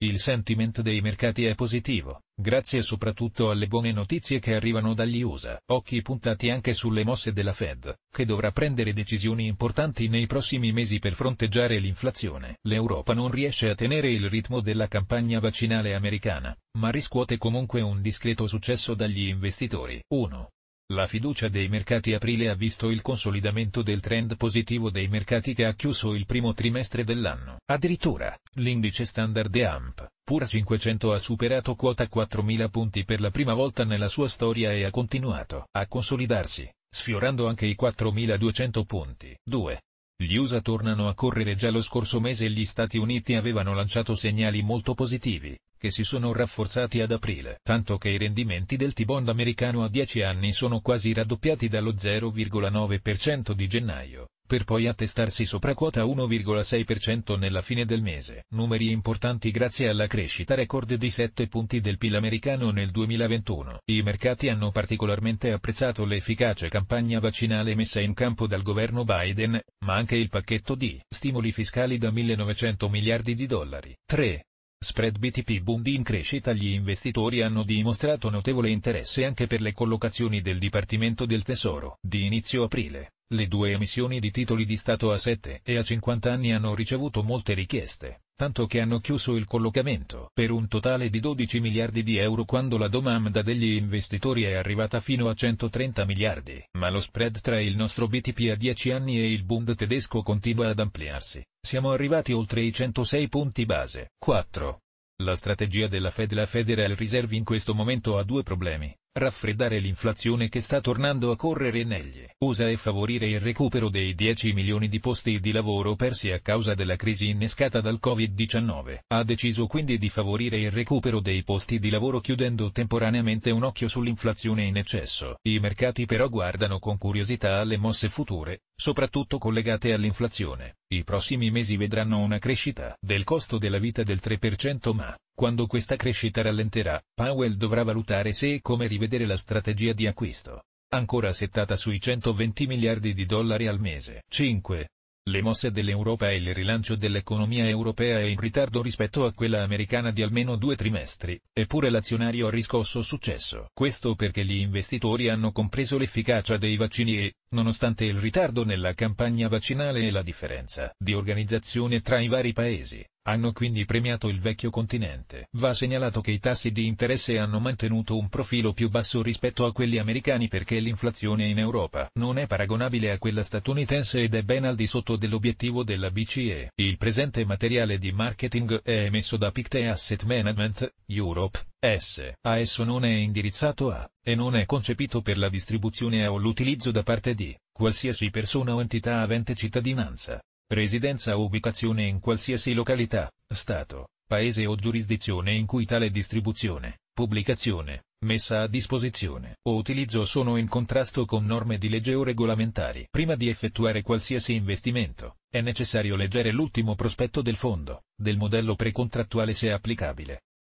Il sentiment dei mercati è positivo, grazie soprattutto alle buone notizie che arrivano dagli USA. Occhi puntati anche sulle mosse della Fed, che dovrà prendere decisioni importanti nei prossimi mesi per fronteggiare l'inflazione. L'Europa non riesce a tenere il ritmo della campagna vaccinale americana, ma riscuote comunque un discreto successo dagli investitori. 1. La fiducia dei mercati aprile ha visto il consolidamento del trend positivo dei mercati che ha chiuso il primo trimestre dell'anno. Addirittura, l'indice standard AMP, pur 500 ha superato quota 4.000 punti per la prima volta nella sua storia e ha continuato a consolidarsi, sfiorando anche i 4.200 punti. 2. Gli USA tornano a correre già lo scorso mese e gli Stati Uniti avevano lanciato segnali molto positivi, che si sono rafforzati ad aprile, tanto che i rendimenti del T-Bond americano a 10 anni sono quasi raddoppiati dallo 0,9% di gennaio per poi attestarsi sopra quota 1,6% nella fine del mese. Numeri importanti grazie alla crescita record di 7 punti del PIL americano nel 2021. I mercati hanno particolarmente apprezzato l'efficace campagna vaccinale messa in campo dal governo Biden, ma anche il pacchetto di stimoli fiscali da 1.900 miliardi di dollari. 3. Spread BTP Bund in crescita Gli investitori hanno dimostrato notevole interesse anche per le collocazioni del Dipartimento del Tesoro. Di inizio aprile, le due emissioni di titoli di Stato a 7 e a 50 anni hanno ricevuto molte richieste tanto che hanno chiuso il collocamento per un totale di 12 miliardi di euro quando la domanda degli investitori è arrivata fino a 130 miliardi. Ma lo spread tra il nostro BTP a 10 anni e il Bund tedesco continua ad ampliarsi, siamo arrivati oltre i 106 punti base. 4. La strategia della Fed La Federal Reserve in questo momento ha due problemi, raffreddare l'inflazione che sta tornando a correre negli USA e favorire il recupero dei 10 milioni di posti di lavoro persi a causa della crisi innescata dal Covid-19. Ha deciso quindi di favorire il recupero dei posti di lavoro chiudendo temporaneamente un occhio sull'inflazione in eccesso. I mercati però guardano con curiosità alle mosse future, soprattutto collegate all'inflazione. I prossimi mesi vedranno una crescita del costo della vita del 3% ma, quando questa crescita rallenterà, Powell dovrà valutare se e come rivedere la strategia di acquisto. Ancora settata sui 120 miliardi di dollari al mese. 5. Le mosse dell'Europa e il rilancio dell'economia europea è in ritardo rispetto a quella americana di almeno due trimestri, eppure l'azionario ha riscosso successo. Questo perché gli investitori hanno compreso l'efficacia dei vaccini e, Nonostante il ritardo nella campagna vaccinale e la differenza di organizzazione tra i vari paesi, hanno quindi premiato il vecchio continente. Va segnalato che i tassi di interesse hanno mantenuto un profilo più basso rispetto a quelli americani perché l'inflazione in Europa non è paragonabile a quella statunitense ed è ben al di sotto dell'obiettivo della BCE. Il presente materiale di marketing è emesso da Pictet Asset Management, Europe, S. A esso non è indirizzato a, e non è concepito per la distribuzione o l'utilizzo da parte di, qualsiasi persona o entità avente cittadinanza, residenza o ubicazione in qualsiasi località, Stato, Paese o giurisdizione in cui tale distribuzione, pubblicazione, messa a disposizione o utilizzo sono in contrasto con norme di legge o regolamentari. Prima di effettuare qualsiasi investimento, è necessario leggere l'ultimo prospetto del fondo, del modello precontrattuale se applicabile,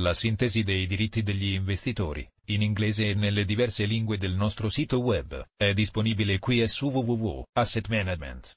La sintesi dei diritti degli investitori, in inglese e nelle diverse lingue del nostro sito web, è disponibile qui su www.assetmanagement.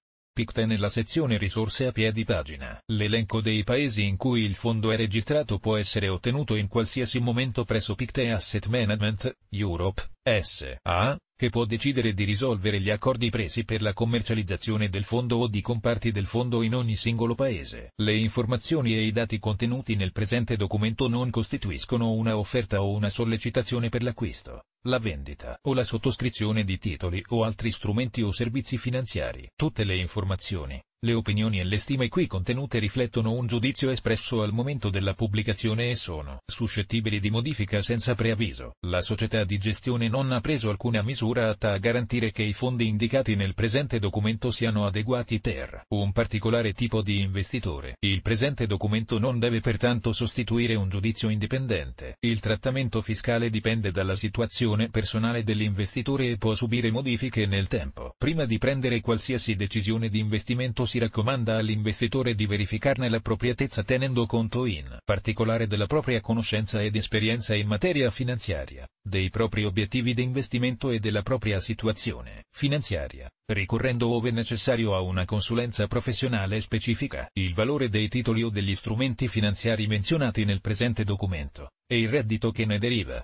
nella sezione risorse a piedi pagina. L'elenco dei paesi in cui il fondo è registrato può essere ottenuto in qualsiasi momento presso Picte Asset Management, Europe, S.A., che può decidere di risolvere gli accordi presi per la commercializzazione del fondo o di comparti del fondo in ogni singolo paese. Le informazioni e i dati contenuti nel presente documento non costituiscono una offerta o una sollecitazione per l'acquisto la vendita o la sottoscrizione di titoli o altri strumenti o servizi finanziari. Tutte le informazioni, le opinioni e le stime qui contenute riflettono un giudizio espresso al momento della pubblicazione e sono suscettibili di modifica senza preavviso. La società di gestione non ha preso alcuna misura atta a garantire che i fondi indicati nel presente documento siano adeguati per un particolare tipo di investitore. Il presente documento non deve pertanto sostituire un giudizio indipendente. Il trattamento fiscale dipende dalla situazione situazione personale dell'investitore e può subire modifiche nel tempo. Prima di prendere qualsiasi decisione di investimento si raccomanda all'investitore di verificarne l'appropriatezza tenendo conto in particolare della propria conoscenza ed esperienza in materia finanziaria, dei propri obiettivi di investimento e della propria situazione finanziaria, ricorrendo ove necessario a una consulenza professionale specifica. Il valore dei titoli o degli strumenti finanziari menzionati nel presente documento, e il reddito che ne deriva,